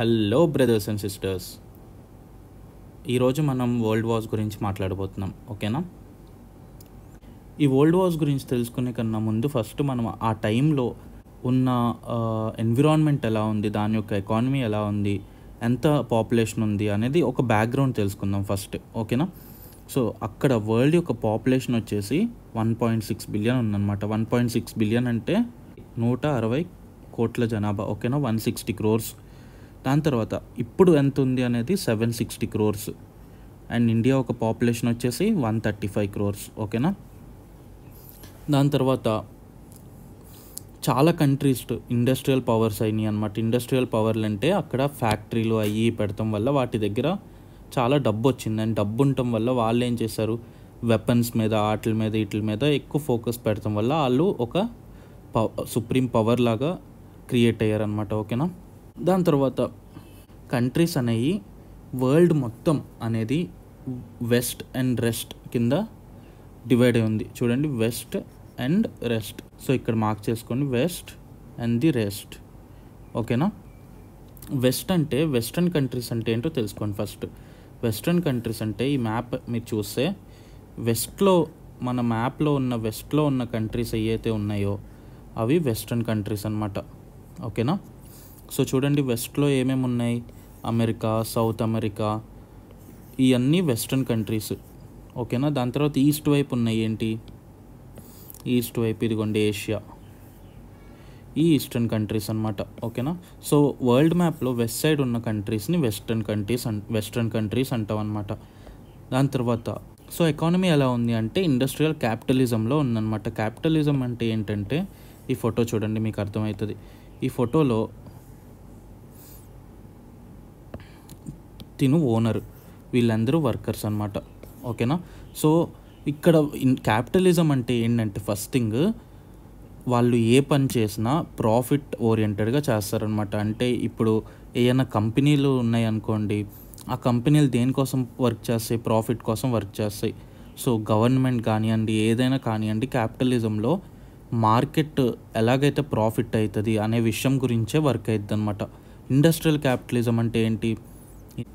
hello brothers and sisters ఈరోజు మనం world wars గురించి మాట్లాడబోతున్నాం ఓకేనా ఈ వరల్డ్ వార్స్ గురించి తెలుసుకునే కన్నా ముందు ఫస్ట్ మనం ఆ టైంలో ఉన్న ఎన్విరాన్మెంట్ ఎలా ఉంది దాని యొక్క ఎకానమీ ఎలా ఉంది ఎంత పాపులేషన్ ఉంది అనేది ఒక బ్యాక్గ్రౌండ్ తెలుసుకుందాం ఫస్ట్ ఓకేనా సో అక్కడ వరల్డ్ యొక్క పాపులేషన్ వచ్చేసి వన్ పాయింట్ సిక్స్ బిలియన్ ఉందన్నమాట వన్ పాయింట్ సిక్స్ బిలియన్ అంటే నూట అరవై కోట్ల జనాభా ఓకేనా వన్ సిక్స్టీ క్రోర్స్ దాని తర్వాత ఇప్పుడు ఎంత ఉంది అనేది seven sixty crores and India ఒక పాపులేషన్ వచ్చేసి వన్ థర్టీ ఫైవ్ క్రోర్స్ ఓకేనా దాని తర్వాత చాలా కంట్రీస్ ఇండస్ట్రియల్ పవర్స్ అయినాయి అనమాట ఇండస్ట్రియల్ పవర్లు అంటే అక్కడ ఫ్యాక్టరీలు అవి పెడతాం వల్ల వాటి దగ్గర చాలా డబ్బు వచ్చింది అండ్ డబ్బు ఉండటం వల్ల వాళ్ళు ఏం చేశారు వెపన్స్ మీద ఆటల మీద వీటి మీద ఎక్కువ ఫోకస్ పెడతాం వల్ల వాళ్ళు ఒక పవ సుప్రీం పవర్ లాగా క్రియేట్ అయ్యారనమాట ఓకేనా దాని తర్వాత కంట్రీస్ అనేవి వరల్డ్ మొత్తం అనేది వెస్ట్ అండ్ రెస్ట్ కింద డివైడ్ అయి ఉంది చూడండి వెస్ట్ అండ్ రెస్ట్ సో ఇక్కడ మార్క్ చేసుకోండి వెస్ట్ అండ్ ది రెస్ట్ ఓకేనా వెస్ట్ అంటే వెస్ట్రన్ కంట్రీస్ అంటే ఏంటో తెలుసుకోండి ఫస్ట్ వెస్ట్రన్ కంట్రీస్ అంటే ఈ మ్యాప్ మీరు చూస్తే వెస్ట్లో మన మ్యాప్లో ఉన్న వెస్ట్లో ఉన్న కంట్రీస్ ఏవైతే ఉన్నాయో అవి వెస్ట్రన్ కంట్రీస్ అనమాట ఓకేనా సో చూడండి వెస్ట్లో ఏమేమి ఉన్నాయి అమెరికా సౌత్ అమెరికా ఇవన్నీ వెస్ట్రన్ కంట్రీస్ ఓకేనా దాని తర్వాత ఈస్ట్ వైపు ఉన్నాయి ఏంటి ఈస్ట్ వైపు ఇదిగోండి ఏషియా ఈ ఈస్టర్న్ కంట్రీస్ అనమాట ఓకేనా సో వరల్డ్ మ్యాప్లో వెస్ట్ సైడ్ ఉన్న కంట్రీస్ని వెస్టర్న్ కంట్రీస్ అన్ వెస్ట్రన్ కంట్రీస్ అంటాం అనమాట దాని తర్వాత సో ఎకానమీ ఎలా ఉంది అంటే ఇండస్ట్రియల్ క్యాపిటలిజంలో ఉందన్నమాట క్యాపిటలిజం అంటే ఏంటంటే ఈ ఫోటో చూడండి మీకు అర్థమవుతుంది ఈ ఫోటోలో తిను ఓనర్ వీళ్ళందరూ వర్కర్స్ అనమాట ఓకేనా సో ఇక్కడ క్యాపిటలిజం అంటే ఏంటంటే ఫస్ట్ థింగ్ వాళ్ళు ఏ పని చేసినా ప్రాఫిట్ ఓరియంటెడ్గా చేస్తారనమాట అంటే ఇప్పుడు ఏమైనా కంపెనీలు ఉన్నాయనుకోండి ఆ కంపెనీలు దేనికోసం వర్క్ చేస్తాయి ప్రాఫిట్ కోసం వర్క్ చేస్తాయి సో గవర్నమెంట్ కానివ్వండి ఏదైనా కానివ్వండి క్యాపిటలిజంలో మార్కెట్ ఎలాగైతే ప్రాఫిట్ అవుతుంది అనే విషయం గురించే వర్క్ అవుతుంది అనమాట ఇండస్ట్రియల్ క్యాపిటలిజం అంటే ఏంటి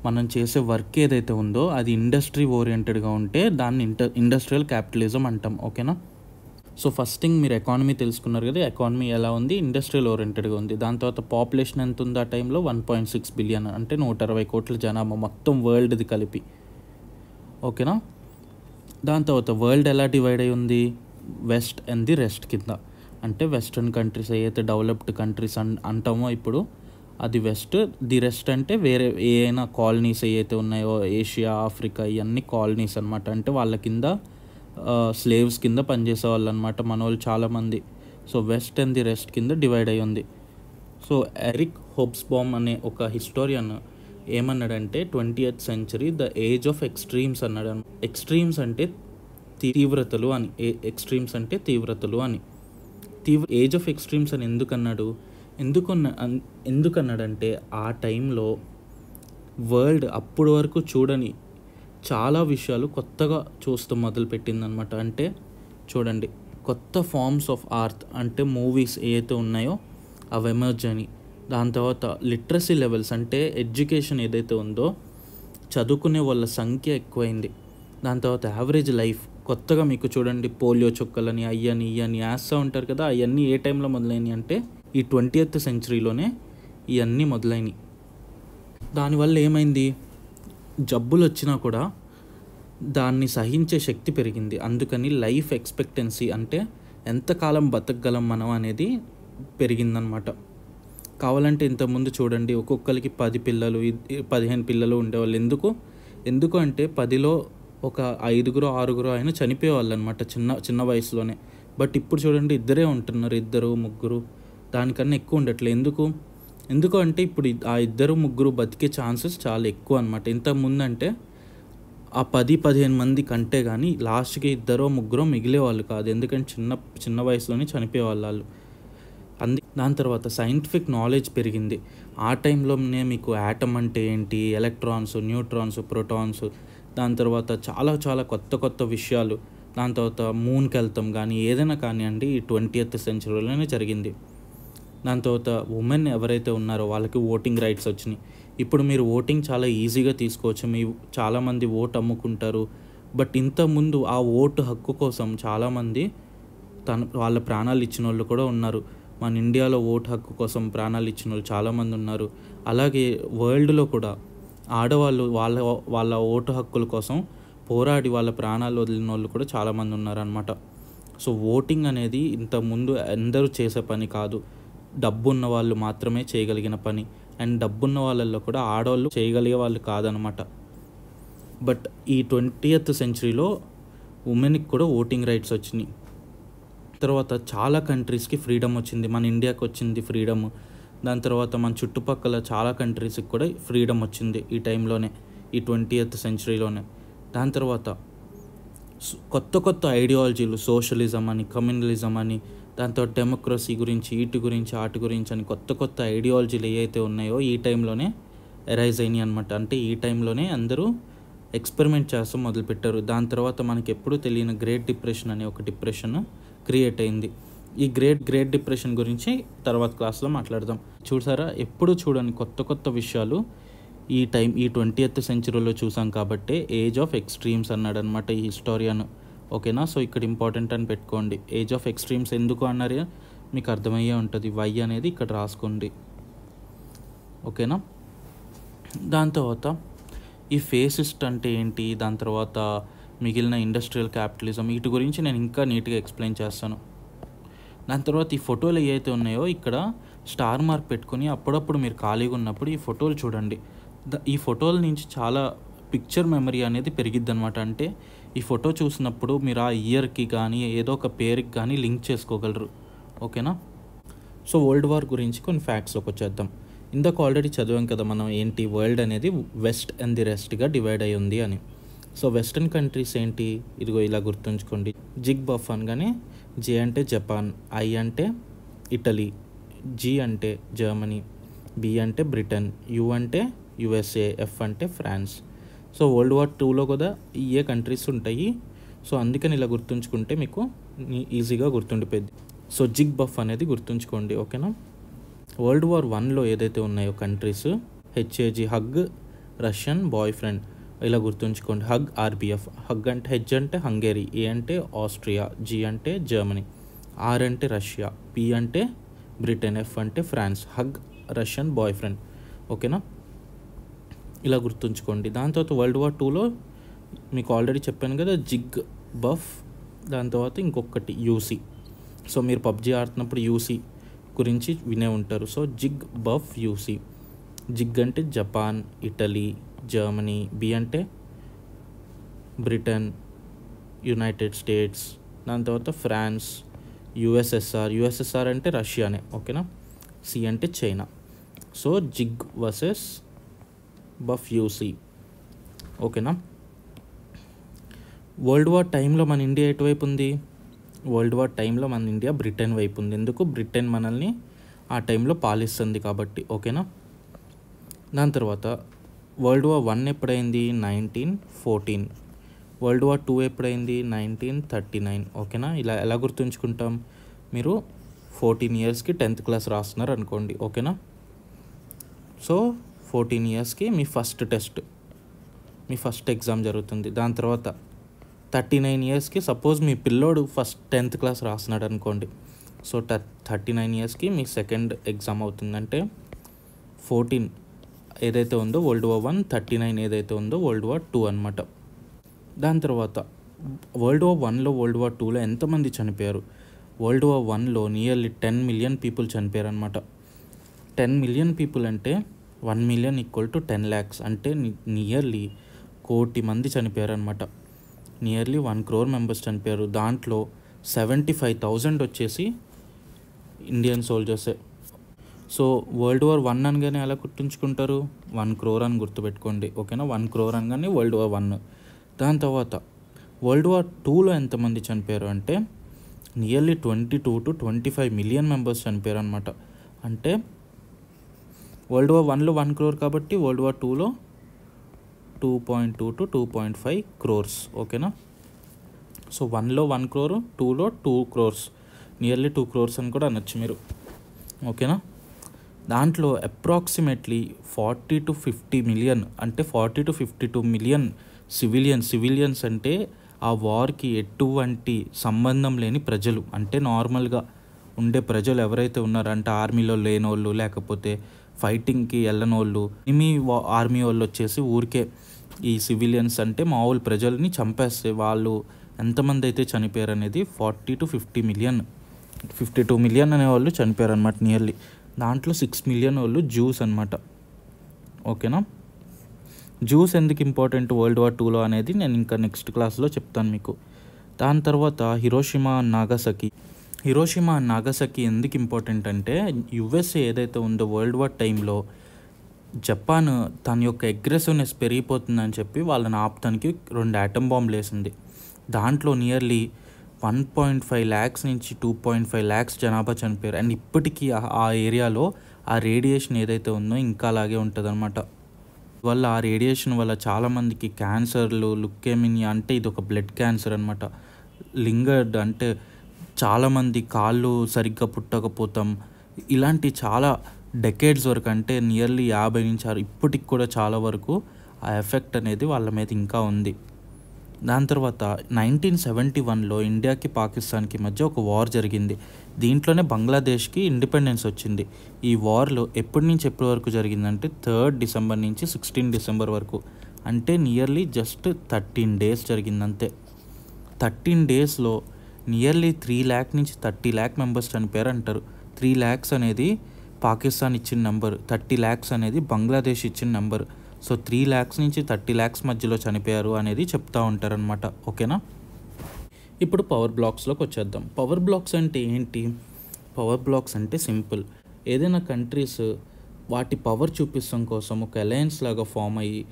మనం చేసే వర్క్ ఏదైతే ఉందో అది ఇండస్ట్రీ ఓరియంటెడ్గా ఉంటే దాన్ని ఇంట ఇండస్ట్రియల్ క్యాపిటలిజం అంటాం ఓకేనా సో ఫస్ట్ థింగ్ మీరు ఎకానమీ తెలుసుకున్నారు కదా ఎకానమీ ఎలా ఉంది ఇండస్ట్రియల్ ఓరియంటెడ్గా ఉంది దాని తర్వాత పాపులేషన్ ఎంత ఉంది ఆ టైంలో వన్ పాయింట్ సిక్స్ బిలియన్ అంటే నూట అరవై కోట్ల జనాభా మొత్తం వరల్డ్ది కలిపి ఓకేనా దాని తర్వాత వరల్డ్ ఎలా డివైడ్ అయి ఉంది వెస్ట్ అండ్ ది రెస్ట్ కింద అంటే వెస్ట్రన్ కంట్రీస్ ఏదైతే డెవలప్డ్ కంట్రీస్ అన్ అంటామో ఇప్పుడు అది వెస్ట్ ది రెస్ట్ అంటే వేరే ఏమైనా కాలనీస్ ఏవైతే ఉన్నాయో ఏషియా ఆఫ్రికా ఇవన్నీ కాలనీస్ అనమాట అంటే వాళ్ళ కింద స్లేవ్స్ కింద వాళ్ళు అనమాట మన వాళ్ళు చాలామంది so west and the rest కింద డివైడ్ అయి ఉంది సో ఎరిక్ హోబ్స్బామ్ అనే ఒక హిస్టోరియన్ ఏమన్నాడంటే twentieth century the age of extremes అన్నాడు ఎక్స్ట్రీమ్స్ అంటే తీవ్రతలు అని ఎక్స్ట్రీమ్స్ అంటే తీవ్రతలు అని తీవ్ర ఏజ్ ఆఫ్ ఎక్స్ట్రీమ్స్ అని ఎందుకన్నాడు ఎందుకు ఎందుకన్నాడంటే ఆ టైంలో వరల్డ్ అప్పటి వరకు చూడని చాలా విషయాలు కొత్తగా చూస్తూ మొదలుపెట్టిందనమాట అంటే చూడండి కొత్త ఫామ్స్ ఆఫ్ ఆర్త్ అంటే మూవీస్ ఏదైతే ఉన్నాయో అవి ఎమర్జ్ అని దాని తర్వాత లిటరసీ లెవెల్స్ అంటే ఎడ్యుకేషన్ ఏదైతే ఉందో చదువుకునే వాళ్ళ సంఖ్య ఎక్కువైంది దాని తర్వాత యావరేజ్ లైఫ్ కొత్తగా మీకు చూడండి పోలియో చుక్కలని అయ్యని ఇయ్యని యాస్తా ఉంటారు కదా అవన్నీ ఏ టైంలో మొదలైనవి అంటే ఈ ట్వంటీ ఎయిత్ సెంచరీలోనే ఇవన్నీ మొదలైనవి దానివల్ల ఏమైంది జబ్బులు వచ్చినా కూడా దాన్ని సహించే శక్తి పెరిగింది అందుకని లైఫ్ ఎక్స్పెక్టెన్సీ అంటే ఎంతకాలం బతకగలం మనం అనేది పెరిగిందనమాట కావాలంటే ఇంతకుముందు చూడండి ఒక్కొక్కరికి పది పిల్లలు పదిహేను పిల్లలు ఉండేవాళ్ళు ఎందుకు ఎందుకు అంటే పదిలో ఒక ఐదుగురు ఆరుగురు ఆయన చనిపోయేవాళ్ళు అనమాట చిన్న చిన్న వయసులోనే బట్ ఇప్పుడు చూడండి ఇద్దరే ఉంటున్నారు ఇద్దరు ముగ్గురు దానికన్నా ఎక్కువ ఉండట్లే ఎందుకు ఎందుకు అంటే ఇప్పుడు ఆ ఇద్దరు ముగ్గురు బతికే ఛాన్సెస్ చాలా ఎక్కువ అనమాట ఇంత ముందంటే ఆ పది పదిహేను మంది కంటే కానీ లాస్ట్కి ఇద్దరో ముగ్గురో మిగిలేవాళ్ళు కాదు ఎందుకంటే చిన్న చిన్న వయసులోనే చనిపోయేవాళ్ళు వాళ్ళు అంది దాని తర్వాత సైంటిఫిక్ నాలెడ్జ్ పెరిగింది ఆ టైంలోనే మీకు యాటమ్ అంటే ఏంటి ఎలక్ట్రాన్స్ న్యూట్రాన్స్ ప్రోటాన్స్ దాని తర్వాత చాలా చాలా కొత్త కొత్త విషయాలు దాని తర్వాత మూన్కి వెళ్తాం కానీ ఏదైనా కానివ్వండి ఈ ఎయిత్ సెంచరీలోనే జరిగింది దాని తర్వాత ఉమెన్ ఎవరైతే ఉన్నారో వాళ్ళకి ఓటింగ్ రైట్స్ వచ్చినాయి ఇప్పుడు మీరు ఓటింగ్ చాలా ఈజీగా తీసుకోవచ్చు మీ చాలామంది ఓటు అమ్ముకుంటారు బట్ ఇంతకుముందు ఆ ఓటు హక్కు కోసం చాలామంది తన వాళ్ళ ప్రాణాలు ఇచ్చిన వాళ్ళు కూడా ఉన్నారు మన ఇండియాలో ఓటు హక్కు కోసం ప్రాణాలు ఇచ్చిన వాళ్ళు చాలామంది ఉన్నారు అలాగే వరల్డ్లో కూడా ఆడవాళ్ళు వాళ్ళ వాళ్ళ ఓటు హక్కుల కోసం పోరాడి వాళ్ళ ప్రాణాలు వదిలిన వాళ్ళు కూడా చాలామంది ఉన్నారనమాట సో ఓటింగ్ అనేది ఇంతకుముందు అందరూ చేసే పని కాదు డబ్బున్న వాళ్ళు మాత్రమే చేయగలిగిన పని అండ్ డబ్బున్న వాళ్ళల్లో కూడా ఆడవాళ్ళు చేయగలిగే వాళ్ళు కాదనమాట బట్ ఈ ట్వంటీయత్ సెంచరీలో ఉమెన్కి కూడా ఓటింగ్ రైట్స్ వచ్చినాయి తర్వాత చాలా కంట్రీస్కి ఫ్రీడమ్ వచ్చింది మన ఇండియాకి వచ్చింది ఫ్రీడమ్ దాని తర్వాత మన చుట్టుపక్కల చాలా కంట్రీస్కి కూడా ఫ్రీడమ్ వచ్చింది ఈ టైంలోనే ఈ ట్వంటీయత్ సెంచరీలోనే దాని తర్వాత కొత్త కొత్త ఐడియాలజీలు సోషలిజం అని కమ్యూనలిజం అని దాంతో డెమోక్రసీ గురించి వీటి గురించి ఆటి గురించి అని కొత్త కొత్త ఐడియాలజీలు ఏవైతే ఉన్నాయో ఈ టైంలోనే ఎరైజ్ అయినాయి అనమాట అంటే ఈ టైంలోనే అందరూ ఎక్స్పెరిమెంట్ చేస్తూ మొదలుపెట్టారు దాని తర్వాత మనకి ఎప్పుడు తెలియని గ్రేట్ డిప్రెషన్ అనే ఒక డిప్రెషన్ క్రియేట్ అయింది ఈ గ్రేట్ గ్రేట్ డిప్రెషన్ గురించి తర్వాత క్లాస్లో మాట్లాడదాం చూసారా ఎప్పుడు చూడని కొత్త కొత్త విషయాలు ఈ టైం ఈ ట్వంటీ సెంచురీలో చూసాం కాబట్టి ఏజ్ ఆఫ్ ఎక్స్ట్రీమ్స్ అన్నాడనమాట ఈ హిస్టోరియన్ ఓకేనా సో ఇక్కడ ఇంపార్టెంట్ అని పెట్టుకోండి ఏజ్ ఆఫ్ ఎక్స్ట్రీమ్స్ ఎందుకు అన్నారు మీకు అర్థమయ్యే ఉంటుంది వై అనేది ఇక్కడ రాసుకోండి ఓకేనా దాని తర్వాత ఈ ఫేసిస్ట్ అంటే ఏంటి దాని తర్వాత మిగిలిన ఇండస్ట్రియల్ క్యాపిటలిజం వీటి గురించి నేను ఇంకా నీట్గా ఎక్స్ప్లెయిన్ చేస్తాను దాని తర్వాత ఈ ఫోటోలు ఏవైతే ఉన్నాయో ఇక్కడ స్టార్ మార్క్ పెట్టుకుని అప్పుడప్పుడు మీరు ఖాళీగా ఉన్నప్పుడు ఈ ఫోటోలు చూడండి ఈ ఫోటోల నుంచి చాలా పిక్చర్ మెమరీ అనేది పెరిగిద్ది అనమాట అంటే ఈ ఫోటో చూసినప్పుడు మీరు ఆ ఇయర్కి కానీ ఏదో ఒక పేరుకి కానీ లింక్ చేసుకోగలరు ఓకేనా సో వరల్డ్ వార్ గురించి కొన్ని ఫ్యాక్ట్స్లోకి వచ్చేద్దాం ఇందాక ఆల్రెడీ చదివాం కదా మనం ఏంటి వరల్డ్ అనేది వెస్ట్ అండ్ ది రెస్ట్గా డివైడ్ అయ్యి ఉంది అని సో వెస్ట్రన్ కంట్రీస్ ఏంటి ఇదిగో ఇలా గుర్తుంచుకోండి జిగ్ బఫ్ అనగానే జే అంటే జపాన్ ఐ అంటే ఇటలీ జీ అంటే జర్మనీ బి అంటే బ్రిటన్ యు అంటే యుఎస్ఏ ఎఫ్ అంటే ఫ్రాన్స్ సో వరల్డ్ వార్ టూలో కూడా ఏ కంట్రీస్ ఉంటాయి సో అందుకని ఇలా గుర్తుంచుకుంటే మీకు ఈజీగా గుర్తుండిపోయింది సో జిగ్ బఫ్ అనేది గుర్తుంచుకోండి ఓకేనా వరల్డ్ వార్ వన్లో ఏదైతే ఉన్నాయో countries HAG hug Russian boy friend ఇలా గుర్తుంచుకోండి హగ్ ఆర్బిఎఫ్ హగ్ అంటే హెచ్ అంటే హంగేరీ ఏ అంటే ఆస్ట్రియా జీ అంటే జర్మనీ ఆర్ అంటే రష్యా పి అంటే బ్రిటన్ ఎఫ్ అంటే France hug Russian boy friend ఓకేనా ఇలా గుర్తుంచుకోండి దాని తర్వాత వరల్డ్ వార్ టూలో మీకు ఆల్రెడీ చెప్పాను కదా జిగ్ బఫ్ దాని తర్వాత ఇంకొకటి యూసీ సో మీరు పబ్జి ఆడుతున్నప్పుడు యూసీ గురించి వినే ఉంటారు so jig buff UC jig అంటే జపాన్ ఇటలీ జర్మనీ బి అంటే బ్రిటన్ యునైటెడ్ స్టేట్స్ దాని తర్వాత ఫ్రాన్స్ యుఎస్ఎస్ఆర్ యుఎస్ఎస్ఆర్ అంటే రష్యానే ఓకేనా సి అంటే China so jig versus buff UC ఓకేనా వరల్డ్ వార్ టైంలో మన ఇండియా ఎటువైపు ఉంది వరల్డ్ వార్ టైంలో మన ఇండియా బ్రిటన్ వైపు ఉంది ఎందుకు బ్రిటన్ మనల్ని ఆ టైంలో పాలిస్తుంది కాబట్టి ఓకేనా దాని తర్వాత వరల్డ్ వార్ వన్ ఎప్పుడైంది nineteen fourteen world war two ఎప్పుడైంది నైన్టీన్ థర్టీ నైన్ ఓకేనా ఇలా ఎలా గుర్తుంచుకుంటాం మీరు ఫోర్టీన్ ఇయర్స్కి టెన్త్ క్లాస్ రాస్తున్నారు అనుకోండి ఓకేనా సో ఫోర్టీన్ ఇయర్స్కి మీ ఫస్ట్ టెస్ట్ మీ ఫస్ట్ ఎగ్జామ్ జరుగుతుంది దాని తర్వాత థర్టీ నైన్ ఇయర్స్కి సపోజ్ మీ పిల్లోడు ఫస్ట్ టెన్త్ క్లాస్ రాసినాడు అనుకోండి సో థర్టీ నైన్ ఇయర్స్కి మీ సెకండ్ ఎగ్జామ్ అవుతుందంటే ఫోర్టీన్ ఏదైతే ఉందో world war one thirty nine ఏదైతే ఉందో వరల్డ్ వార్ టూ అనమాట దాని తర్వాత వరల్డ్ వార్ వన్లో వరల్డ్ వార్ టూలో ఎంతమంది చనిపోయారు వరల్డ్ వార్ వన్లో నియర్లీ టెన్ మిలియన్ పీపుల్ చనిపోయారు అనమాట టెన్ మిలియన్ పీపుల్ అంటే one million equal to ten lakhs అంటే నియర్లీ కోటి మంది చనిపోయారు అనమాట నియర్లీ వన్ క్రోర్ మెంబర్స్ చనిపోయారు దాంట్లో సెవెంటీ ఫైవ్ థౌజండ్ వచ్చేసి ఇండియన్ సోల్జర్సే సో వరల్డ్ వార్ వన్ అనగానే ఎలా గుర్తుంచుకుంటారు వన్ క్రోర్ అని గుర్తుపెట్టుకోండి ఓకేనా వన్ క్రోర్ అనగానే వరల్డ్ వార్ వన్ దాని తర్వాత వరల్డ్ వార్ టూలో ఎంతమంది చనిపోయారు అంటే nearly twenty two to twenty five million members చనిపోయారు అనమాట అంటే వరల్డ్ వార్ వన్లో వన్ క్రోర్ కాబట్టి వరల్డ్ వార్ టూలో two point two to two point five crores ఓకేనా సో వన్లో వన్ క్రోర్ టూలో two crores nearly two crores అని కూడా అనొచ్చు మీరు ఓకేనా దాంట్లో approximately forty to fifty million అంటే forty to fifty two million civilian civilians అంటే ఆ వార్కి ఎటువంటి సంబంధం లేని ప్రజలు అంటే నార్మల్గా ఉండే ప్రజలు ఎవరైతే ఉన్నారో అంటే ఆర్మీలో లేనోళ్ళు లేకపోతే ఫైటింగ్కి వెళ్ళని వాళ్ళు ఎనిమి ఆర్మీ వాళ్ళు వచ్చేసి ఊరికే ఈ సివిలియన్స్ అంటే మామూలు ప్రజల్ని చంపేస్తే వాళ్ళు ఎంతమంది అయితే చనిపోయారు అనేది forty to fifty million fifty two million అనేవాళ్ళు చనిపోయారు అనమాట నియర్లీ దాంట్లో సిక్స్ మిలియన్ వాళ్ళు జ్యూస్ అనమాట ఓకేనా జ్యూస్ ఎందుకు ఇంపార్టెంట్ వరల్డ్ వార్ టూలో అనేది నేను ఇంకా నెక్స్ట్ క్లాస్లో చెప్తాను మీకు దాని తర్వాత హిరోషిమా నాగసకి హిరోషిమా నాగసకి ఎందుకు ఇంపార్టెంట్ అంటే యుఎస్ఏ ఏదైతే ఉందో వరల్డ్ వార్ టైంలో జపాన్ తన యొక్క అగ్రెసివ్నెస్ పెరిగిపోతుందని చెప్పి వాళ్ళని ఆపుతానికి రెండు ఆటం బాంబులు వేసింది దాంట్లో nearly one point five lakhs నుంచి టూ పాయింట్ ఫైవ్ ల్యాక్స్ జనాభా చనిపోయారు అండ్ ఇప్పటికీ ఆ ఏరియాలో ఆ రేడియేషన్ ఏదైతే ఉందో ఇంకా అలాగే ఉంటుందన్నమాట వల్ల ఆ రేడియేషన్ వల్ల చాలామందికి క్యాన్సర్లు లుక్కేమినియా అంటే ఇది ఒక బ్లడ్ క్యాన్సర్ అనమాట లింగర్డ్ అంటే చాలామంది కాళ్ళు సరిగ్గా పుట్టకపోతాం ఇలాంటి చాలా డెకేడ్స్ వరకు అంటే నియర్లీ యాభై నుంచి ఇప్పటికి కూడా చాలా వరకు ఆ ఎఫెక్ట్ అనేది వాళ్ళ మీద ఇంకా ఉంది దాని తర్వాత నైన్టీన్ సెవెంటీ వన్లో ఇండియాకి పాకిస్తాన్కి మధ్య ఒక వార్ జరిగింది దీంట్లోనే బంగ్లాదేశ్కి ఇండిపెండెన్స్ వచ్చింది ఈ వార్లో ఎప్పటి నుంచి ఎప్పటి వరకు జరిగిందంటే థర్డ్ డిసెంబర్ నుంచి సిక్స్టీన్ డిసెంబర్ వరకు అంటే నియర్లీ జస్ట్ థర్టీన్ డేస్ జరిగిందంతే థర్టీన్ డేస్లో నియర్లీ త్రీ ల్యాక్ నుంచి థర్టీ ల్యాక్ మెంబర్స్ చనిపోయారు అంటారు త్రీ ల్యాక్స్ అనేది పాకిస్తాన్ ఇచ్చిన నెంబర్ థర్టీ ల్యాక్స్ అనేది బంగ్లాదేశ్ ఇచ్చిన నెంబర్ సో త్రీ ల్యాక్స్ నుంచి థర్టీ ల్యాక్స్ మధ్యలో చనిపోయారు అనేది చెప్తూ ఉంటారనమాట ఓకేనా ఇప్పుడు పవర్ బ్లాక్స్లోకి వచ్చేద్దాం పవర్ బ్లాక్స్ అంటే ఏంటి పవర్ బ్లాక్స్ అంటే సింపుల్ ఏదైనా కంట్రీస్ వాటి పవర్ చూపించడం కోసం ఒక అలయన్స్ లాగా ఫామ్ అయ్యి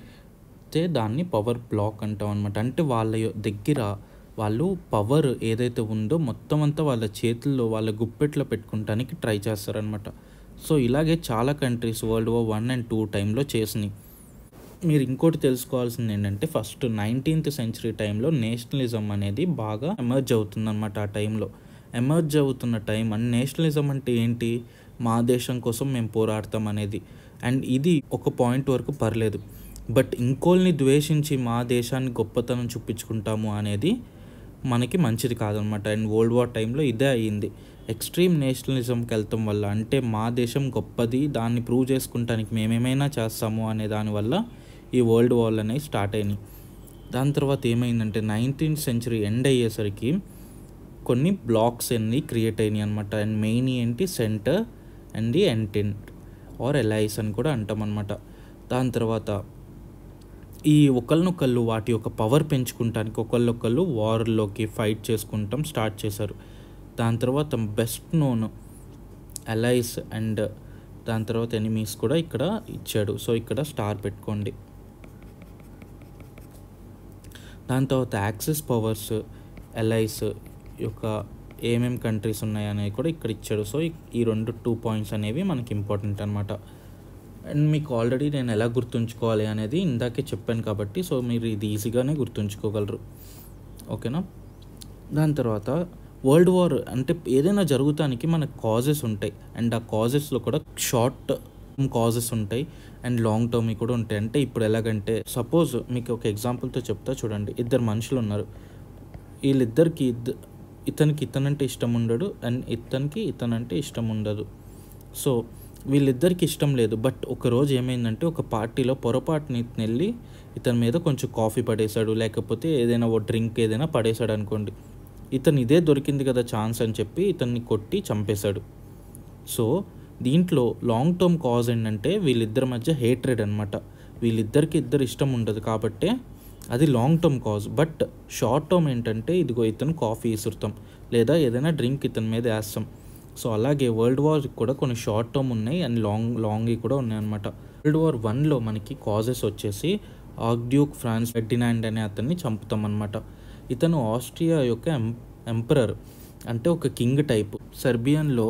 దాన్ని పవర్ బ్లాక్ అంటాం అనమాట అంటే వాళ్ళ దగ్గర వాళ్ళు పవర్ ఏదైతే ఉందో మొత్తం అంతా వాళ్ళ చేతుల్లో వాళ్ళ గుప్పెట్లో పెట్టుకుంటానికి ట్రై చేస్తారనమాట సో ఇలాగే చాలా countries world war one and two టైంలో చేసినాయి మీరు ఇంకోటి తెలుసుకోవాల్సింది ఏంటంటే ఫస్ట్ నైన్టీన్త్ సెంచరీ టైంలో నేషనలిజం అనేది బాగా ఎమర్జ్ అవుతుందన్నమాట ఆ టైంలో ఎమర్జ్ అవుతున్న టైం అండ్ నేషనలిజం అంటే ఏంటి మా దేశం కోసం మేము పోరాడతాం అనేది అండ్ ఇది ఒక పాయింట్ వరకు పర్లేదు బట్ ఇంకోల్ని ద్వేషించి మా దేశాన్ని గొప్పతనం చూపించుకుంటాము అనేది మనకి మంచిది కాదనమాట అండ్ వరల్డ్ వార్ టైంలో ఇదే అయ్యింది ఎక్స్ట్రీమ్ నేషనలిజంకి వెళ్తాం వల్ల అంటే మా దేశం గొప్పది దాన్ని ప్రూవ్ చేసుకుంటానికి మేమేమైనా చేస్తాము అనే దానివల్ల ఈ వరల్డ్ వార్ అనేవి స్టార్ట్ అయినాయి దాని తర్వాత ఏమైందంటే నైన్టీన్త్ సెంచరీ ఎండ్ అయ్యేసరికి కొన్ని బ్లాక్స్ అన్ని క్రియేట్ అయినాయి అనమాట అండ్ మెయిన్ ఏంటి centre and the entente or allies అని కూడా అంటాం అనమాట దాని తర్వాత ఈ ఒకళ్ళనొకళ్ళు వాటి యొక్క పవర్ పెంచుకుంటానికి ఒకళ్ళొకళ్ళు వార్లోకి ఫైట్ చేసుకుంటాం స్టార్ట్ చేశారు దాని తర్వాత బెస్ట్ నోన్ అలైస్ అండ్ దాని తర్వాత ఎనిమీస్ కూడా ఇక్కడ ఇచ్చాడు సో ఇక్కడ స్టార్ పెట్టుకోండి దాని తర్వాత యాక్సిస్ పవర్స్ ఎలైస్ యొక్క ఏమేమి కంట్రీస్ ఉన్నాయనేవి కూడా ఇక్కడ ఇచ్చాడు సో ఈ రెండు టూ పాయింట్స్ అనేవి మనకి ఇంపార్టెంట్ అనమాట అండ్ మీకు ఆల్రెడీ నేను ఎలా గుర్తుంచుకోవాలి అనేది ఇందాకే చెప్పాను కాబట్టి సో మీరు ఇది ఈజీగానే గుర్తుంచుకోగలరు ఓకేనా దాని తర్వాత వరల్డ్ వార్ అంటే ఏదైనా జరుగుతానికి మనకు కాజెస్ ఉంటాయి అండ్ ఆ కాజెస్లో కూడా షార్ట్ కాజెస్ ఉంటాయి అండ్ లాంగ్ టర్మ్ కూడా ఉంటాయి అంటే ఇప్పుడు ఎలాగంటే సపోజ్ మీకు ఒక ఎగ్జాంపుల్తో చెప్తా చూడండి ఇద్దరు మనుషులు ఉన్నారు వీళ్ళిద్దరికి ఇతనికి ఇతనంటే ఇష్టం ఉండడు అండ్ ఇతనికి ఇతనంటే ఇష్టం ఉండదు సో వీళ్ళిద్దరికి ఇష్టం లేదు బట్ ఒకరోజు ఏమైందంటే ఒక పార్టీలో పొరపాటుని వెళ్ళి ఇతని మీద కొంచెం కాఫీ పడేశాడు లేకపోతే ఏదైనా ఓ డ్రింక్ ఏదైనా పడేశాడు అనుకోండి ఇతను ఇదే దొరికింది కదా ఛాన్స్ అని చెప్పి ఇతన్ని కొట్టి చంపేశాడు సో దీంట్లో లాంగ్ టర్మ్ కాజ్ ఏంటంటే వీళ్ళిద్దరి మధ్య హేట్రెడ్ అనమాట వీళ్ళిద్దరికి ఇద్దరు ఇష్టం ఉండదు కాబట్టే అది long term cause but short term ఏంటంటే ఇదిగో ఇతను కాఫీ ఇసురుతాం లేదా ఏదైనా డ్రింక్ ఇతని మీద వేస్తాం సో అలాగే వరల్డ్ వార్ కూడా కొన్ని షార్ట్ టర్మ్ ఉన్నాయి అండ్ లాంగ్ లాంగ్వి కూడా ఉన్నాయి అనమాట వరల్డ్ వార్ వన్లో మనకి కాజెస్ వచ్చేసి ఆగ్డ్యూక్ ఫ్రాన్స్ ఫెడ్డినాండ్ అనే అతన్ని చంపుతామన్నమాట ఇతను ఆస్ట్రియా యొక్క ఎం ఎంపరర్ అంటే ఒక కింగ్ టైప్ సెర్బియన్లో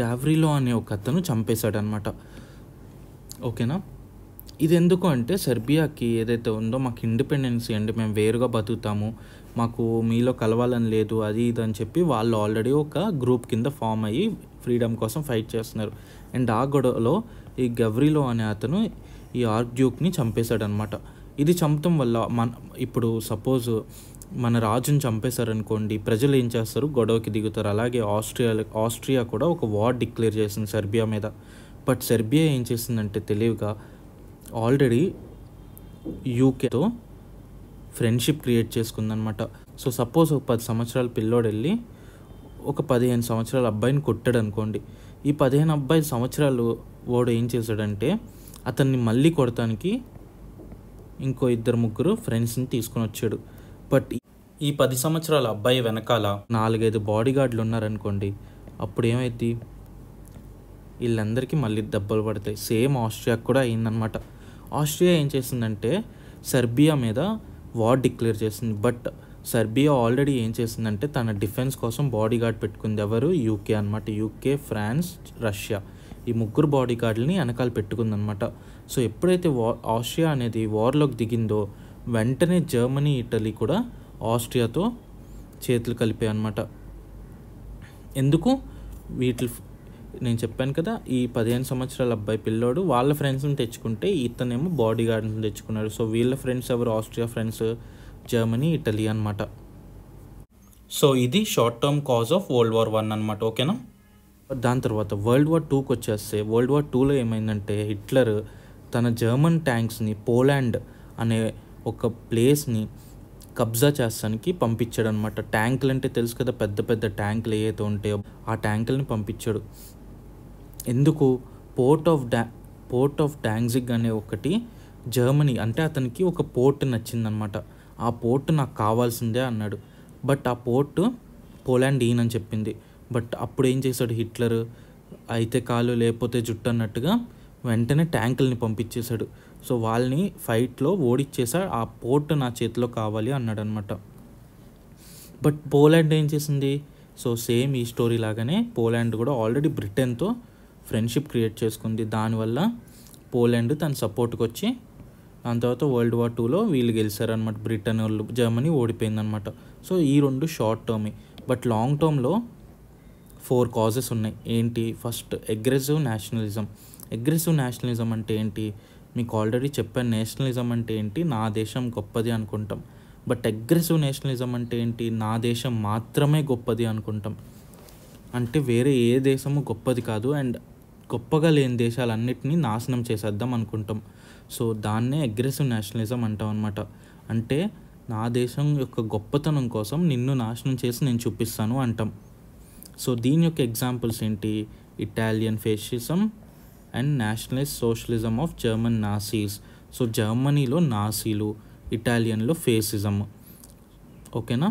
గ్యావ్రిలో అనే ఒక అతను చంపేశాడనమాట ఓకేనా ఇది ఎందుకు అంటే సెర్బియాకి ఏదైతే ఉందో మాకు ఇండిపెండెన్సీ అండి మేము వేరుగా బతుకుతాము మాకు మీలో కలవాలని లేదు అది ఇది అని చెప్పి వాళ్ళు ఆల్రెడీ ఒక గ్రూప్ కింద ఫామ్ అయ్యి ఫ్రీడమ్ కోసం ఫైట్ చేస్తున్నారు అండ్ ఆ గొడవలో ఈ గవ్రీలో అనే అతను ఈ ఆర్గ్యూక్ని చంపేశాడనమాట ఇది చంపటం వల్ల మన ఇప్పుడు సపోజ్ మన రాజుని చంపేశారనుకోండి ప్రజలు ఏం చేస్తారు గొడవకి దిగుతారు అలాగే ఆస్ట్రియా ఆస్ట్రియా కూడా ఒక వార్ డిక్లేర్ చేసింది సెర్బియా మీద బట్ సెర్బియా ఏం చేసిందంటే తెలివిగా ఆల్రెడీ యూకేతో ఫ్రెండ్షిప్ క్రియేట్ చేసుకుందనమాట సో సపోజ్ ఒక పది సంవత్సరాల పిల్లోడు వెళ్ళి ఒక పదిహేను సంవత్సరాల అబ్బాయిని కొట్టాడు అనుకోండి ఈ పదిహేను అబ్బాయి సంవత్సరాలు వాడు ఏం చేశాడంటే అతన్ని మళ్ళీ కొడటానికి ఇంకో ఇద్దరు ముగ్గురు ఫ్రెండ్స్ని తీసుకొని వచ్చాడు బట్ ఈ పది సంవత్సరాల అబ్బాయి వెనకాల నాలుగైదు బాడీ గార్డులు ఉన్నారనుకోండి అప్పుడు ఏమైంది వీళ్ళందరికీ మళ్ళీ దెబ్బలు పడతాయి సేమ్ ఆస్ట్రియా కూడా అయిందనమాట ఆస్ట్రియా ఏం చేసిందంటే సర్బియా మీద వార్ డిక్లేర్ చేసింది బట్ సర్బియా ఆల్రెడీ ఏం చేసిందంటే తన డిఫెన్స్ కోసం బాడీ గార్డ్ పెట్టుకుంది ఎవరు యూకే అనమాట యూకే ఫ్రాన్స్ రష్యా ఈ ముగ్గురు బాడీ గార్డులని వెనకాల పెట్టుకుందనమాట సో ఎప్పుడైతే వా ఆస్ట్రియా అనేది వార్లోకి దిగిందో వెంటనే జర్మనీ ఇటలీ కూడా ఆస్ట్రియాతో చేతులు కలిపాయి అనమాట ఎందుకు వీటి నేను చెప్పాను కదా ఈ పదిహేను సంవత్సరాల అబ్బాయి పిల్లోడు వాళ్ళ ఫ్రెండ్స్ని తెచ్చుకుంటే ఇతనేమో బాడీ గార్డ్ని తెచ్చుకున్నాడు సో వీళ్ళ ఫ్రెండ్స్ ఎవరు ఆస్ట్రియా ఫ్రెండ్స్ జర్మనీ ఇటలీ అనమాట సో ఇది short term cause of world war one అనమాట ఓకేనా దాని తర్వాత వరల్డ్ వార్ టూకి వచ్చేస్తే వరల్డ్ వార్ టూలో ఏమైందంటే హిట్లర్ తన జర్మన్ ట్యాంక్స్ని పోలాండ్ అనే ఒక ప్లేస్ని కబ్జా చేస్తానికి పంపించాడు అనమాట ట్యాంకులు అంటే తెలుసు కదా పెద్ద పెద్ద ట్యాంకులు ఏవైతే ఉంటాయో ఆ ట్యాంకులని పంపించాడు ఎందుకు పోర్ట్ ఆఫ్ డా పోర్ట్ ఆఫ్ డాంగ్జిగ్ అనే ఒకటి జర్మనీ అంటే అతనికి ఒక పోర్ట్ నచ్చిందనమాట ఆ పోర్ట్ నాకు కావాల్సిందే అన్నాడు బట్ ఆ పోర్ట్ పోలాండ్ ఈయనని చెప్పింది బట్ అప్పుడు ఏం చేశాడు హిట్లర్ అయితే కాలు లేకపోతే జుట్టు అన్నట్టుగా వెంటనే ట్యాంకుల్ని పంపించేశాడు సో వాళ్ళని ఫైట్లో ఓడిచ్చేసా ఆ పోర్ట్ నా చేతిలో కావాలి అన్నాడు అనమాట బట్ పోలాండ్ ఏం చేసింది సో సేమ్ ఈ స్టోరీ లాగానే పోలాండ్ కూడా ఆల్రెడీ బ్రిటన్తో ఫ్రెండ్షిప్ క్రియేట్ చేసుకుంది దానివల్ల పోలాండ్ తన సపోర్ట్కి వచ్చి దాని తర్వాత వరల్డ్ వార్ టూలో వీళ్ళు గెలిచారనమాట బ్రిటన్ వాళ్ళు జర్మనీ ఓడిపోయిందనమాట సో ఈ రెండు షార్ట్ టర్మే బట్ లాంగ్ టర్మ్లో ఫోర్ కాజెస్ ఉన్నాయి ఏంటి first aggressive nationalism aggressive nationalism అంటే ఏంటి మీకు ఆల్రెడీ చెప్పాను నేషనలిజం అంటే ఏంటి నా దేశం గొప్పది అనుకుంటాం బట్ అగ్రెసివ్ నేషనలిజం అంటే ఏంటి నా దేశం మాత్రమే గొప్పది అనుకుంటాం అంటే వేరే ఏ దేశము గొప్పది కాదు అండ్ గొప్పగా లేని దేశాలన్నిటినీ నాశనం చేసేద్దాం అనుకుంటాం సో దాన్నే అగ్రెసివ్ నేషనలిజం అంటాం అనమాట అంటే నా దేశం యొక్క గొప్పతనం కోసం నిన్ను నాశనం చేసి నేను చూపిస్తాను అంటాం సో దీని యొక్క ఎగ్జాంపుల్స్ ఏంటి Italian fascism and nationalist socialism of German Nazis so జర్మనీలో నాసీలు ఇటాలియన్లో ఫేసిజం ఓకేనా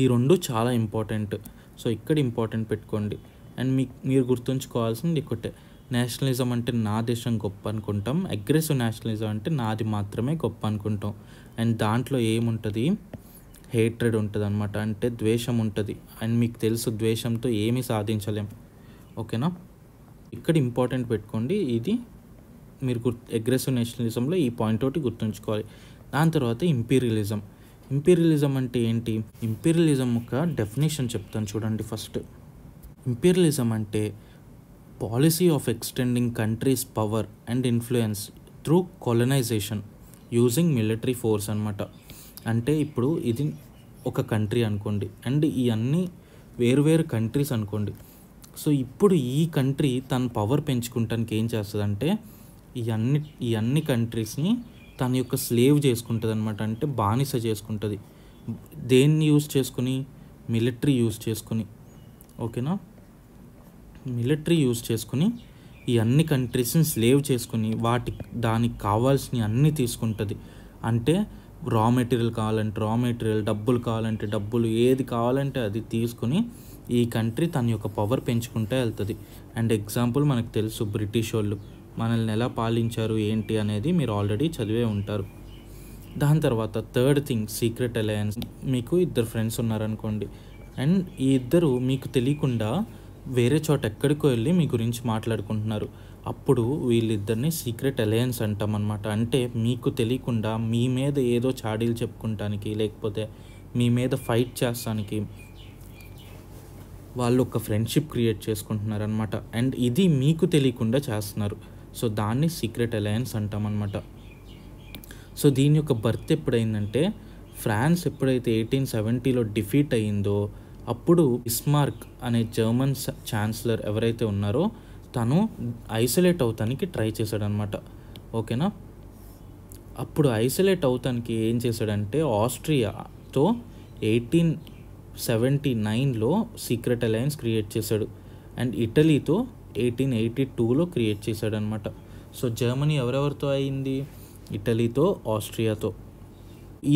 ఈ రెండు చాలా ఇంపార్టెంట్ సో ఇక్కడ ఇంపార్టెంట్ పెట్టుకోండి అండ్ మీ మీరు గుర్తుంచుకోవాల్సింది ఒకటే నేషనలిజం అంటే నా దేశం గొప్ప అనుకుంటాం అగ్రెసివ్ నేషనలిజం అంటే నాది మాత్రమే గొప్ప అనుకుంటాం అండ్ దాంట్లో ఏముంటుంది హేట్రెడ్ ఉంటుంది అనమాట అంటే ద్వేషం ఉంటుంది అండ్ మీకు తెలుసు ద్వేషంతో ఏమీ సాధించలేం ఓకేనా ఇక్కడ ఇంపార్టెంట్ పెట్టుకోండి ఇది మీరు గుర్తు అగ్రెసివ్ నేషనలిజంలో ఈ పాయింట్ ఒకటి గుర్తుంచుకోవాలి దాని తర్వాత ఇంపీరియలిజం ఇంపీరియలిజం అంటే ఏంటి ఇంపీరియలిజం యొక్క డెఫినేషన్ చెప్తాను చూడండి ఫస్ట్ ఇంపీరియలిజం అంటే policy of extending countries power and influence through colonization using military force అనమాట అంటే ఇప్పుడు ఇది ఒక కంట్రీ అనుకోండి అండ్ ఇవన్నీ వేరువేరు కంట్రీస్ అనుకోండి సో ఇప్పుడు ఈ కంట్రీ తన పవర్ పెంచుకుంటానికి ఏం చేస్తుందంటే ఈ అన్ని ఈ అన్ని కంట్రీస్ని తన యొక్క స్లేవ్ చేసుకుంటుంది అనమాట అంటే బానిస చేసుకుంటుంది దేన్ని యూజ్ చేసుకుని మిలిటరీ యూజ్ చేసుకుని ఓకేనా మిలిటరీ యూజ్ చేసుకుని ఈ అన్ని కంట్రీస్ని స్లేవ్ చేసుకుని వాటి దానికి కావాల్సిన అన్నీ తీసుకుంటుంది అంటే రా మెటీరియల్ కావాలంటే రా మెటీరియల్ డబ్బులు కావాలంటే డబ్బులు ఏది కావాలంటే అది తీసుకుని ఈ కంట్రీ తన యొక్క పవర్ పెంచుకుంటే వెళ్తుంది అండ్ ఎగ్జాంపుల్ మనకు తెలుసు బ్రిటిష్ వాళ్ళు మనల్ని ఎలా పాలించారు ఏంటి అనేది మీరు ఆల్రెడీ చదివే ఉంటారు దాని తర్వాత థర్డ్ థింగ్ సీక్రెట్ అలయన్స్ మీకు ఇద్దరు ఫ్రెండ్స్ ఉన్నారనుకోండి అండ్ ఈ ఇద్దరు మీకు తెలియకుండా వేరే చోట ఎక్కడికో వెళ్ళి మీ గురించి మాట్లాడుకుంటున్నారు అప్పుడు వీళ్ళిద్దరిని సీక్రెట్ అలయన్స్ అంటామన్నమాట అంటే మీకు తెలియకుండా మీ మీద ఏదో చాడీలు చెప్పుకుంటానికి లేకపోతే మీ మీద ఫైట్ చేస్తానికి వాళ్ళు ఒక ఫ్రెండ్షిప్ క్రియేట్ చేసుకుంటున్నారు అనమాట అండ్ ఇది మీకు తెలియకుండా చేస్తున్నారు సో దాన్ని సీక్రెట్ అలయన్స్ అంటామన్నమాట సో దీని యొక్క బర్త్ ఎప్పుడైందంటే ఫ్రాన్స్ ఎప్పుడైతే ఎయిటీన్ సెవెంటీలో డిఫీట్ అయ్యిందో అప్పుడు ఇస్మార్క్ అనే జర్మన్ ఛాన్సలర్ ఎవరైతే ఉన్నారో తను ఐసోలేట్ అవుతానికి ట్రై చేశాడనమాట ఓకేనా అప్పుడు ఐసోలేట్ అవుతానికి ఏం చేశాడంటే ఆస్ట్రియాతో ఎయిటీన్ సెవెంటీ నైన్లో సీక్రెట్ అలయన్స్ క్రియేట్ చేశాడు అండ్ ఇటలీతో ఎయిటీన్ ఎయిటీ టూలో క్రియేట్ చేశాడనమాట సో జర్మనీ ఎవరెవరితో అయింది ఇటలీతో ఆస్ట్రియాతో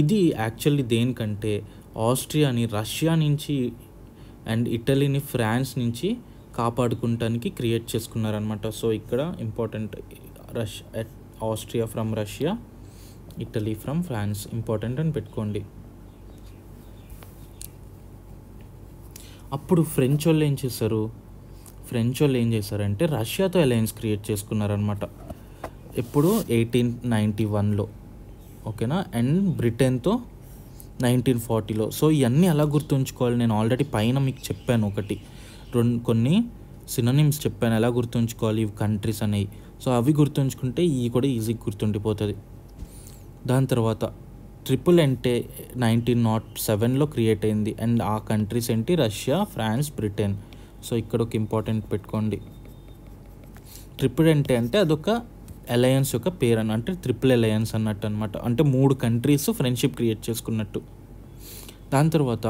ఇది యాక్చువల్లీ దేనికంటే ఆస్ట్రియాని రష్యా నుంచి అండ్ ఇటలీని ఫ్రాన్స్ నుంచి కాపాడుకుంటానికి క్రియేట్ చేసుకున్నారనమాట సో ఇక్కడ ఇంపార్టెంట్ రష్ Austria from Russia Italy from France important అని పెట్టుకోండి అప్పుడు ఫ్రెంచ్ వాళ్ళు ఏం చేశారు ఫ్రెంచ్ వాళ్ళు ఏం చేశారంటే రష్యాతో అలయన్స్ క్రియేట్ చేసుకున్నారనమాట ఎప్పుడు ఎయిటీన్ నైంటీ వన్లో ఓకేనా అండ్ బ్రిటన్తో నైన్టీన్ ఫార్టీలో సో ఇవన్నీ ఎలా గుర్తుంచుకోవాలి నేను ఆల్రెడీ పైన మీకు చెప్పాను ఒకటి రెండు కొన్ని సినోనిమ్స్ చెప్పాను ఎలా గుర్తుంచుకోవాలి ఇవి కంట్రీస్ అనేవి సో అవి గుర్తుంచుకుంటే ఇవి కూడా ఈజీగా గుర్తుండిపోతుంది దాని తర్వాత ట్రిపుల్ అంటే నైన్టీన్ నాట్ సెవెన్లో క్రియేట్ అయింది అండ్ ఆ కంట్రీస్ ఏంటి రష్యా ఫ్రాన్స్ బ్రిటన్ సో ఇక్కడ ఒక ఇంపార్టెంట్ పెట్టుకోండి ట్రిపుల్ అంటే అంటే అదొక అలయన్స్ యొక్క పేరు అని అంటే ట్రిపుల్ అలయన్స్ అన్నట్టు అనమాట అంటే మూడు కంట్రీస్ ఫ్రెండ్షిప్ క్రియేట్ చేసుకున్నట్టు దాని తర్వాత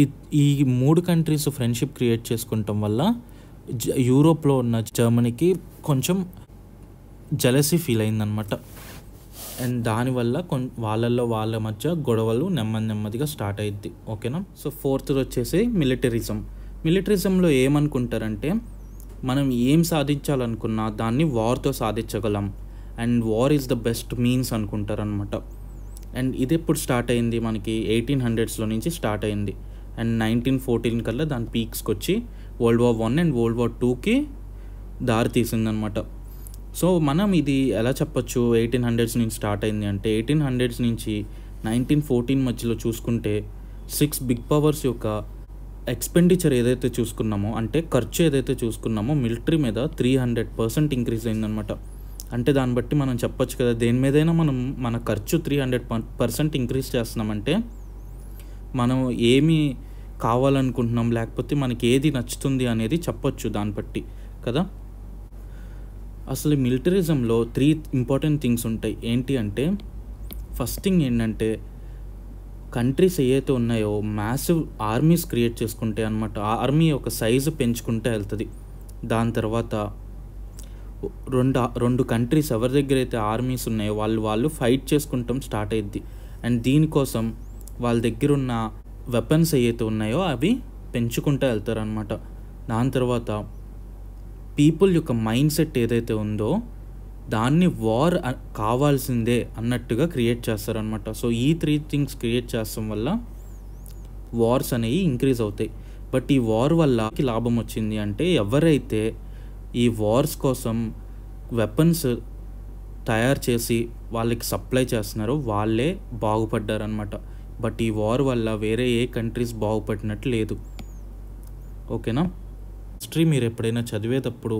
ఈ ఈ మూడు కంట్రీస్ ఫ్రెండ్షిప్ క్రియేట్ చేసుకుంటాం వల్ల యూరోప్లో ఉన్న జర్మనీకి కొంచెం జలసీ ఫీల్ అయిందనమాట అండ్ దానివల్ల కొం వాళ్ళల్లో వాళ్ళ మధ్య గొడవలు నెమ్మది నెమ్మదిగా స్టార్ట్ అయ్యిద్ది ఓకేనా సో ఫోర్త్ వచ్చేసి మిలిటరిజం మిలిటరిజంలో ఏమనుకుంటారంటే మనం ఏం సాధించాలనుకున్నా దాన్ని వార్తో సాధించగలం and war is the best means అనుకుంటారనమాట అండ్ ఇది ఎప్పుడు స్టార్ట్ అయింది మనకి ఎయిటీన్ హండ్రెడ్స్లో నుంచి స్టార్ట్ అయింది అండ్ నైన్టీన్ ఫోర్టీన్ కల్లా దాని పీక్స్కి వచ్చి world war one and world war టూకి దారి తీసిందనమాట సో మనం ఇది ఎలా చెప్పొచ్చు ఎయిటీన్ హండ్రెడ్స్ నుంచి స్టార్ట్ అయింది అంటే ఎయిటీన్ హండ్రెడ్స్ నుంచి నైన్టీన్ ఫోర్టీన్ మధ్యలో చూసుకుంటే సిక్స్ బిగ్ పవర్స్ యొక్క ఎక్స్పెండిచర్ ఏదైతే చూసుకున్నామో అంటే ఖర్చు ఏదైతే చూసుకున్నామో మిలిటరీ మీద త్రీ హండ్రెడ్ పర్సెంట్ ఇంక్రీజ్ అయిందనమాట అంటే దాన్ని బట్టి మనం చెప్పొచ్చు కదా దేని మీదైనా మనం మన ఖర్చు త్రీ హండ్రెడ్ పర్సెంట్ ఇంక్రీజ్ చేస్తున్నామంటే మనం ఏమి కావాలనుకుంటున్నాం లేకపోతే మనకి ఏది నచ్చుతుంది అనేది చెప్పొచ్చు దాన్ని బట్టి కదా అసలు మిలిటరిజంలో త్రీ ఇంపార్టెంట్ థింగ్స్ ఉంటాయి ఏంటి అంటే ఫస్ట్ థింగ్ ఏంటంటే కంట్రీస్ ఏవైతే ఉన్నాయో మ్యాసివ్ ఆర్మీస్ క్రియేట్ చేసుకుంటే అనమాట ఆర్మీ ఒక సైజు పెంచుకుంటే వెళ్తుంది దాని తర్వాత రెండు రెండు కంట్రీస్ ఎవరి దగ్గర అయితే ఆర్మీస్ ఉన్నాయో వాళ్ళు వాళ్ళు ఫైట్ చేసుకుంటాం స్టార్ట్ అయ్యిద్ది అండ్ దీనికోసం వాళ్ళ దగ్గర ఉన్న వెపన్స్ ఏవైతే ఉన్నాయో అవి పెంచుకుంటూ వెళ్తారనమాట దాని తర్వాత పీపుల్ యొక్క మైండ్ సెట్ ఏదైతే ఉందో దాన్ని వార్ కావాల్సిందే అన్నట్టుగా క్రియేట్ చేస్తారనమాట సో ఈ త్రీ థింగ్స్ క్రియేట్ చేస్తాం వల్ల వార్స్ అనేవి ఇంక్రీజ్ అవుతాయి బట్ ఈ వార్ వల్ల లాభం వచ్చింది అంటే ఎవరైతే ఈ వార్స్ కోసం వెపన్స్ తయారు చేసి వాళ్ళకి సప్లై చేస్తున్నారో వాళ్ళే బాగుపడ్డారనమాట బట్ ఈ వార్ వల్ల వేరే ఏ కంట్రీస్ బాగుపడినట్టు లేదు ఓకేనా హిస్టరీ మీరు ఎప్పుడైనా చదివేటప్పుడు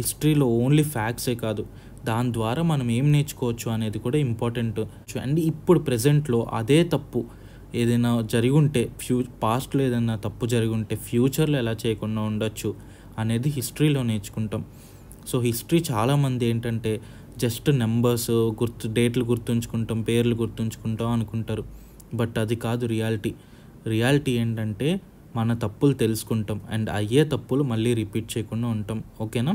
హిస్టరీలో ఓన్లీ ఫ్యాక్ట్సే కాదు దాని ద్వారా మనం ఏం నేర్చుకోవచ్చు అనేది కూడా ఇంపార్టెంట్ అండ్ ఇప్పుడు ప్రజెంట్లో అదే తప్పు ఏదైనా జరిగి ఉంటే ఫ్యూ పాస్ట్లో ఏదైనా తప్పు జరిగి ఉంటే ఫ్యూచర్లో ఎలా చేయకుండా ఉండొచ్చు అనేది హిస్టరీలో నేర్చుకుంటాం సో హిస్టరీ చాలామంది ఏంటంటే జస్ట్ నెంబర్స్ గుర్తు డేట్లు గుర్తుంచుకుంటాం పేర్లు గుర్తుంచుకుంటాం అనుకుంటారు బట్ అది కాదు రియాలిటీ రియాలిటీ ఏంటంటే మన తప్పులు తెలుసుకుంటాం అండ్ అయ్యే తప్పులు మళ్ళీ రిపీట్ చేయకుండా ఉంటాం ఓకేనా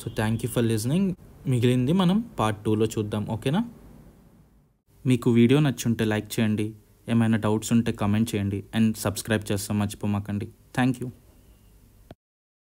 so thank you for listening మిగిలింది మనం పార్ట్ టూలో చూద్దాం ఓకేనా మీకు వీడియో నచ్చుంటే లైక్ చేయండి ఏమైనా డౌట్స్ ఉంటే కమెంట్ చేయండి అండ్ సబ్స్క్రైబ్ చేస్తాం మర్చిపోమాకండి థ్యాంక్ యూ